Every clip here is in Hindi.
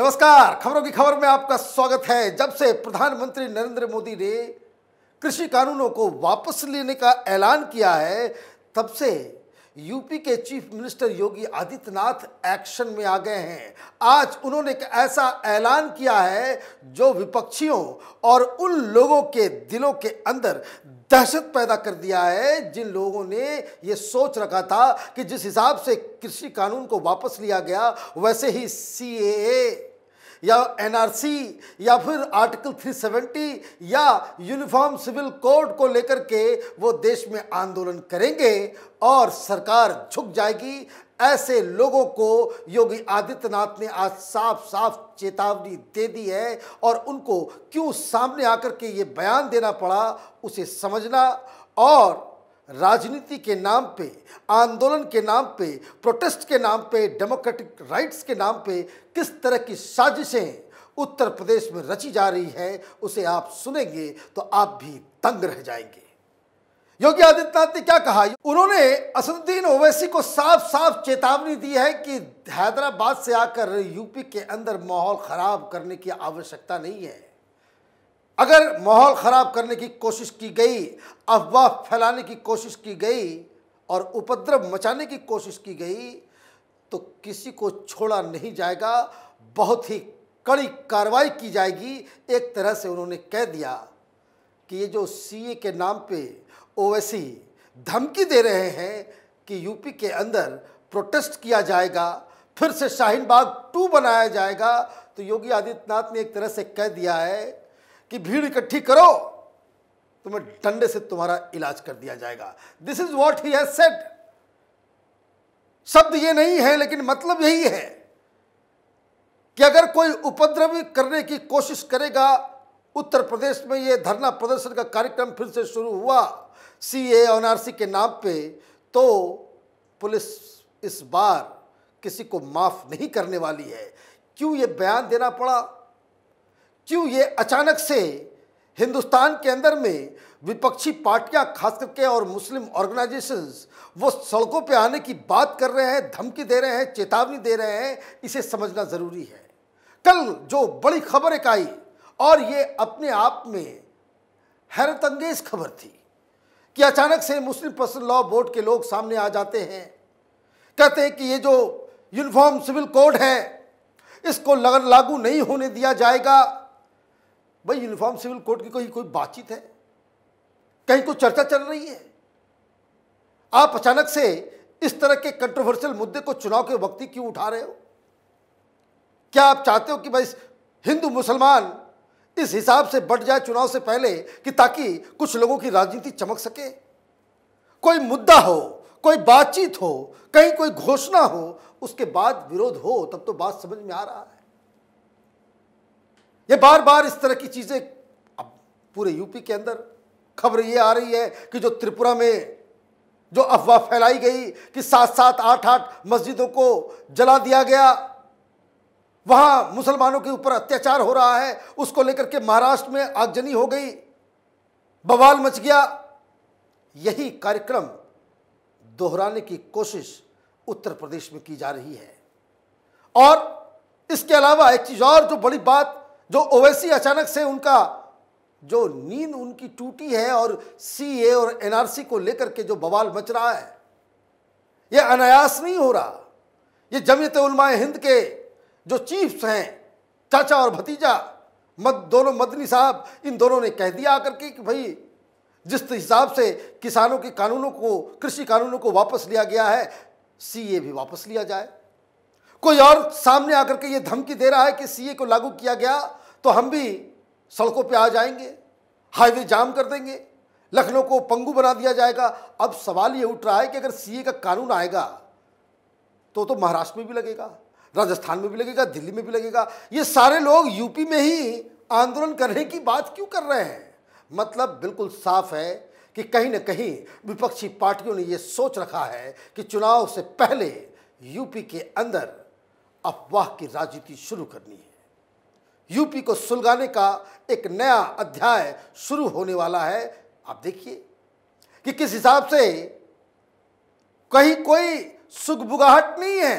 नमस्कार खबरों की खबर में आपका स्वागत है जब से प्रधानमंत्री नरेंद्र मोदी ने कृषि कानूनों को वापस लेने का ऐलान किया है तब से यूपी के chief minister Yogi Adityanath action में आ गए हैं आज उन्होंने एक ऐसा ऐलान किया है जो विपक्षियों और उन लोगों के दिलों के अंदर दहशत पैदा कर दिया है जिन लोगों ने ये सोच रखा था कि जिस हिसाब से कृषि कानून को वापस लिया गया वैसे ही सी या एनआरसी या फिर आर्टिकल 370 या यूनिफॉर्म सिविल कोड को लेकर के वो देश में आंदोलन करेंगे और सरकार झुक जाएगी ऐसे लोगों को योगी आदित्यनाथ ने आज साफ साफ चेतावनी दे दी है और उनको क्यों सामने आकर के ये बयान देना पड़ा उसे समझना और राजनीति के नाम पे आंदोलन के नाम पे प्रोटेस्ट के नाम पे डेमोक्रेटिक राइट्स के नाम पे किस तरह की साजिशें उत्तर प्रदेश में रची जा रही है उसे आप सुनेंगे तो आप भी तंग रह जाएंगे योगी आदित्यनाथ ने क्या कहा उन्होंने असदुद्दीन ओवैसी को साफ साफ चेतावनी दी है कि हैदराबाद से आकर यूपी के अंदर माहौल खराब करने की आवश्यकता नहीं है अगर माहौल ख़राब करने की कोशिश की गई अफवाह फैलाने की कोशिश की गई और उपद्रव मचाने की कोशिश की गई तो किसी को छोड़ा नहीं जाएगा बहुत ही कड़ी कार्रवाई की जाएगी एक तरह से उन्होंने कह दिया कि ये जो सीए के नाम पे ओवैसी धमकी दे रहे हैं कि यूपी के अंदर प्रोटेस्ट किया जाएगा फिर से शाहीन बाग टू बनाया जाएगा तो योगी आदित्यनाथ ने एक तरह से कह दिया है कि भीड़ इकट्ठी करो तुम्हें डंडे से तुम्हारा इलाज कर दिया जाएगा this is what he has set शब्द ये नहीं है लेकिन मतलब यही है कि अगर कोई उपद्रवी करने की कोशिश करेगा उत्तर प्रदेश में यह धरना प्रदर्शन का कार्यक्रम फिर से शुरू हुआ सी ए एनआरसी के नाम पे तो पुलिस इस बार किसी को माफ़ नहीं करने वाली है क्यों ये बयान देना पड़ा क्यों ये अचानक से हिंदुस्तान के अंदर में विपक्षी पार्टियां खास करके और मुस्लिम ऑर्गेनाइजेशंस वो सड़कों पे आने की बात कर रहे हैं धमकी दे रहे हैं चेतावनी दे रहे हैं इसे समझना ज़रूरी है कल जो बड़ी खबर एक आई और ये अपने आप में हैरत अंगेज खबर थी कि अचानक से मुस्लिम पर्सनल लॉ बोर्ड के लोग सामने आ जाते हैं कहते हैं कि ये जो यूनिफॉर्म सिविल कोड है इसको लगन लागू नहीं होने दिया जाएगा भाई यूनिफॉर्म सिविल कोड की कोई कोई बातचीत है कहीं कोई चर्चा चल रही है आप अचानक से इस तरह के कंट्रोवर्शियल मुद्दे को चुनाव के वक्त ही क्यों उठा रहे हो क्या आप चाहते हो कि भाई हिंदू मुसलमान इस हिसाब से बढ़ जाए चुनाव से पहले कि ताकि कुछ लोगों की राजनीति चमक सके कोई मुद्दा हो कोई बातचीत हो कहीं कोई घोषणा हो उसके बाद विरोध हो तब तो बात समझ में आ रहा है ये बार बार इस तरह की चीज़ें अब पूरे यूपी के अंदर खबर ये आ रही है कि जो त्रिपुरा में जो अफवाह फैलाई गई कि सात सात आठ आठ मस्जिदों को जला दिया गया वहाँ मुसलमानों के ऊपर अत्याचार हो रहा है उसको लेकर के महाराष्ट्र में आगजनी हो गई बवाल मच गया यही कार्यक्रम दोहराने की कोशिश उत्तर प्रदेश में की जा रही है और इसके अलावा एक चीज़ और जो बड़ी बात जो ओवैसी अचानक से उनका जो नींद उनकी टूटी है और सीए और एनआरसी को लेकर के जो बवाल मच रहा है यह अनायास नहीं हो रहा ये जमीत उलमाए हिंद के जो चीफ्स हैं चाचा और भतीजा मद दोनों मदनी साहब इन दोनों ने कह दिया आकर के कि भाई जिस हिसाब से किसानों के कानूनों को कृषि कानूनों को वापस लिया गया है सीए भी वापस लिया जाए कोई और सामने आकर के ये धमकी दे रहा है कि सीए को लागू किया गया तो हम भी सड़कों पे आ जाएंगे हाईवे जाम कर देंगे लखनऊ को पंगू बना दिया जाएगा अब सवाल ये उठ रहा है कि अगर सीए का कानून आएगा तो तो महाराष्ट्र में भी लगेगा राजस्थान में भी लगेगा दिल्ली में भी लगेगा ये सारे लोग यूपी में ही आंदोलन करने की बात क्यों कर रहे हैं मतलब बिल्कुल साफ है कि कहीं ना कहीं विपक्षी पार्टियों ने ये सोच रखा है कि चुनाव से पहले यूपी के अंदर अफवाह की राजनीति शुरू करनी है यूपी को सुलगाने का एक नया अध्याय शुरू होने वाला है आप देखिए कि किस हिसाब से कहीं कोई सुखबुगाहट नहीं है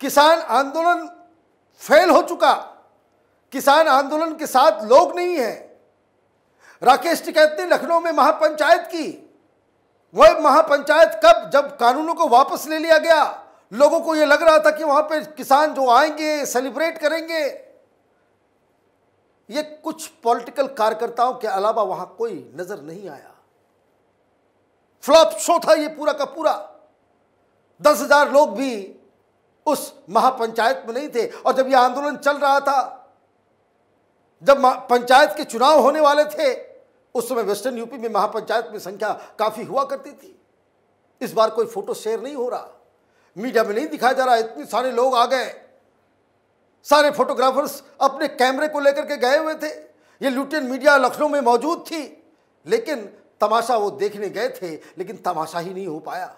किसान आंदोलन फेल हो चुका किसान आंदोलन के साथ लोग नहीं है राकेश टिकैत ने लखनऊ में महापंचायत की वह महापंचायत कब जब कानूनों को वापस ले लिया गया लोगों को यह लग रहा था कि वहाँ पर किसान जो आएंगे सेलिब्रेट करेंगे ये कुछ पॉलिटिकल कार्यकर्ताओं के अलावा वहां कोई नजर नहीं आया फ्लॉप शो था ये पूरा का पूरा दस हजार लोग भी उस महापंचायत में नहीं थे और जब यह आंदोलन चल रहा था जब पंचायत के चुनाव होने वाले थे उस समय वेस्टर्न यूपी में महापंचायत में संख्या काफ़ी हुआ करती थी इस बार कोई फोटो शेयर नहीं हो रहा मीडिया में नहीं दिखाया जा रहा इतने सारे लोग आ गए सारे फोटोग्राफर्स अपने कैमरे को लेकर के गए हुए थे ये लुटेन मीडिया लखनऊ में मौजूद थी लेकिन तमाशा वो देखने गए थे लेकिन तमाशा ही नहीं हो पाया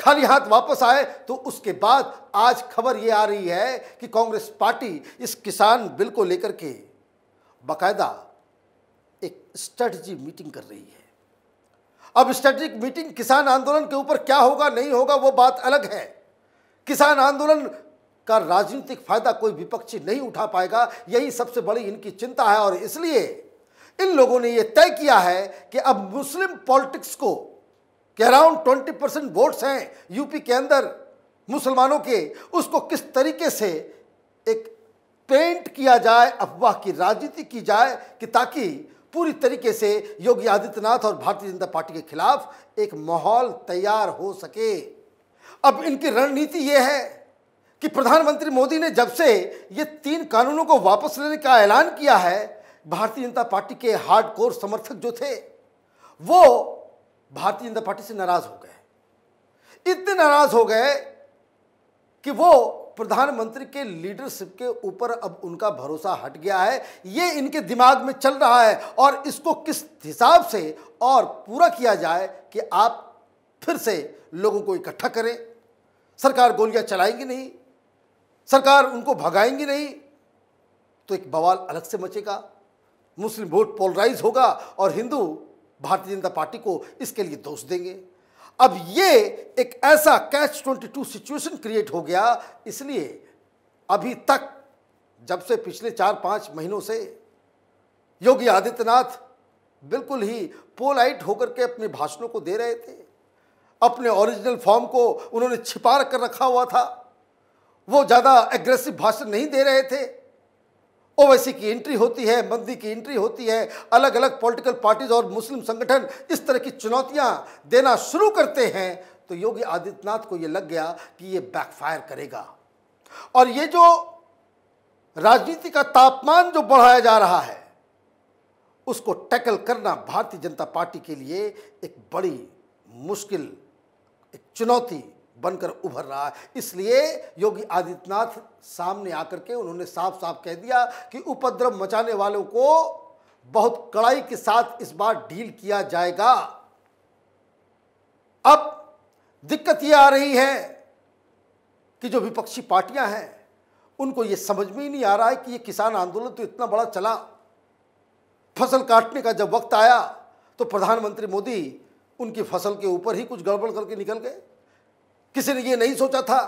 खाली हाथ वापस आए तो उसके बाद आज खबर ये आ रही है कि कांग्रेस पार्टी इस किसान बिल को लेकर के बाकायदा एक स्ट्रेटजी मीटिंग कर रही है अब स्ट्रेटजिक मीटिंग किसान आंदोलन के ऊपर क्या होगा नहीं होगा वो बात अलग है किसान आंदोलन का राजनीतिक फायदा कोई विपक्षी नहीं उठा पाएगा यही सबसे बड़ी इनकी चिंता है और इसलिए इन लोगों ने यह तय किया है कि अब मुस्लिम पॉलिटिक्स को कि अराउंड ट्वेंटी परसेंट वोट्स हैं यूपी के अंदर मुसलमानों के उसको किस तरीके से एक पेंट किया जाए अफवाह की राजनीति की जाए कि ताकि पूरी तरीके से योगी आदित्यनाथ और भारतीय जनता पार्टी के खिलाफ एक माहौल तैयार हो सके अब इनकी रणनीति ये है कि प्रधानमंत्री मोदी ने जब से ये तीन कानूनों को वापस लेने का ऐलान किया है भारतीय जनता पार्टी के हार्डकोर समर्थक जो थे वो भारतीय जनता पार्टी से नाराज हो गए इतने नाराज हो गए कि वो प्रधानमंत्री के लीडरशिप के ऊपर अब उनका भरोसा हट गया है ये इनके दिमाग में चल रहा है और इसको किस हिसाब से और पूरा किया जाए कि आप फिर से लोगों को इकट्ठा करें सरकार गोलियां चलाएगी नहीं सरकार उनको भगाएंगी नहीं तो एक बवाल अलग से मचेगा मुस्लिम वोट पोलराइज होगा और हिंदू भारतीय जनता पार्टी को इसके लिए दोष देंगे अब ये एक ऐसा कैच 22 सिचुएशन क्रिएट हो गया इसलिए अभी तक जब से पिछले चार पाँच महीनों से योगी आदित्यनाथ बिल्कुल ही पोलाइट होकर के अपने भाषणों को दे रहे थे अपने ओरिजिनल फॉर्म को उन्होंने छिपा कर रखा हुआ था वो ज़्यादा एग्रेसिव भाषण नहीं दे रहे थे ओवैसी की एंट्री होती है मंदी की एंट्री होती है अलग अलग पॉलिटिकल पार्टीज और मुस्लिम संगठन इस तरह की चुनौतियां देना शुरू करते हैं तो योगी आदित्यनाथ को ये लग गया कि ये बैकफायर करेगा और ये जो राजनीति का तापमान जो बढ़ाया जा रहा है उसको टैकल करना भारतीय जनता पार्टी के लिए एक बड़ी मुश्किल एक चुनौती बनकर उभर रहा है इसलिए योगी आदित्यनाथ सामने आकर के उन्होंने साफ साफ कह दिया कि उपद्रव मचाने वालों को बहुत कड़ाई के साथ इस बार डील किया जाएगा अब दिक्कत यह आ रही है कि जो विपक्षी पार्टियां हैं उनको ये समझ में ही नहीं आ रहा है कि ये किसान आंदोलन तो इतना बड़ा चला फसल काटने का जब वक्त आया तो प्रधानमंत्री मोदी उनकी फसल के ऊपर ही कुछ गड़बड़ करके निकल गए किसी ने ये नहीं सोचा था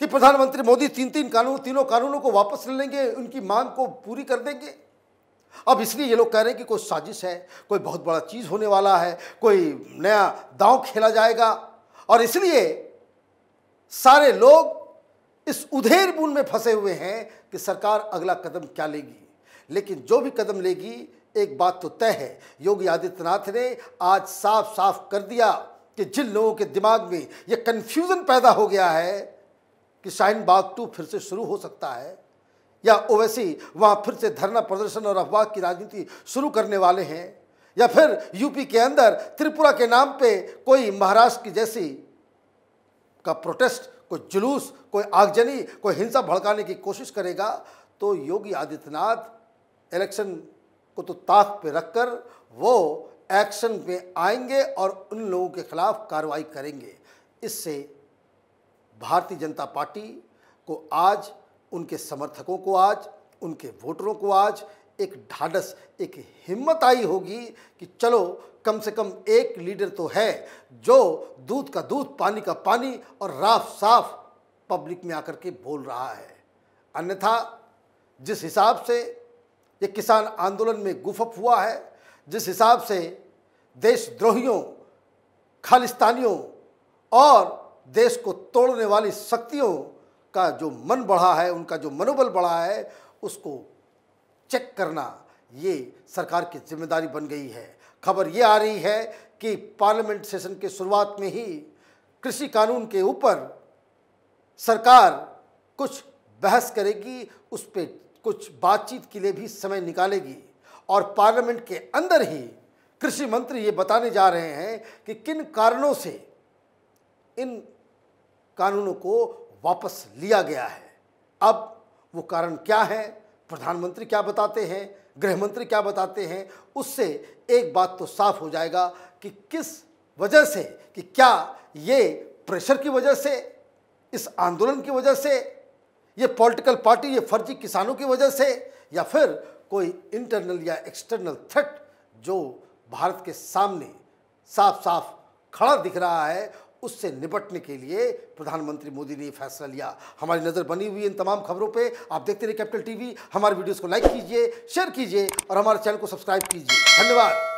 कि प्रधानमंत्री मोदी तीन तीन कानून तीनों कानूनों को वापस ले लेंगे उनकी मांग को पूरी कर देंगे अब इसलिए ये लोग कह रहे हैं कि कोई साजिश है कोई बहुत बड़ा चीज़ होने वाला है कोई नया दांव खेला जाएगा और इसलिए सारे लोग इस उधेर बुन में फंसे हुए हैं कि सरकार अगला कदम क्या लेगी लेकिन जो भी कदम लेगी एक बात तो तय है योगी आदित्यनाथ ने आज साफ साफ कर दिया कि जिन लोगों के दिमाग में ये कन्फ्यूज़न पैदा हो गया है कि शाइन बाग टू तो फिर से शुरू हो सकता है या ओवैसी वहाँ फिर से धरना प्रदर्शन और अफवाह की राजनीति शुरू करने वाले हैं या फिर यूपी के अंदर त्रिपुरा के नाम पे कोई महाराष्ट्र की जैसी का प्रोटेस्ट कोई जुलूस कोई आगजनी कोई हिंसा भड़काने की कोशिश करेगा तो योगी आदित्यनाथ इलेक्शन को तो ताक पे रखकर वो एक्शन में आएंगे और उन लोगों के खिलाफ कार्रवाई करेंगे इससे भारतीय जनता पार्टी को आज उनके समर्थकों को आज उनके वोटरों को आज एक ढाडस एक हिम्मत आई होगी कि चलो कम से कम एक लीडर तो है जो दूध का दूध पानी का पानी और राफ साफ पब्लिक में आकर के बोल रहा है अन्यथा जिस हिसाब से ये किसान आंदोलन में गुफअप हुआ है जिस हिसाब से देशद्रोहियों खालिस्तानियों और देश को तोड़ने वाली शक्तियों का जो मन बढ़ा है उनका जो मनोबल बढ़ा है उसको चेक करना ये सरकार की जिम्मेदारी बन गई है खबर ये आ रही है कि पार्लियामेंट सेशन के शुरुआत में ही कृषि कानून के ऊपर सरकार कुछ बहस करेगी उस पर कुछ बातचीत के लिए भी समय निकालेगी और पार्लियामेंट के अंदर ही कृषि मंत्री ये बताने जा रहे हैं कि किन कारणों से इन कानूनों को वापस लिया गया है अब वो कारण क्या है प्रधानमंत्री क्या बताते हैं गृह मंत्री क्या बताते हैं उससे एक बात तो साफ हो जाएगा कि किस वजह से कि क्या ये प्रेशर की वजह से इस आंदोलन की वजह से ये पॉलिटिकल पार्टी ये फर्जी किसानों की वजह से या फिर कोई इंटरनल या एक्सटर्नल थ्रेट जो भारत के सामने साफ साफ खड़ा दिख रहा है उससे निपटने के लिए प्रधानमंत्री मोदी ने फैसला लिया हमारी नज़र बनी हुई इन तमाम खबरों पे आप देखते रहिए कैपिटल टीवी हमारे वीडियोस को लाइक कीजिए शेयर कीजिए और हमारे चैनल को सब्सक्राइब कीजिए धन्यवाद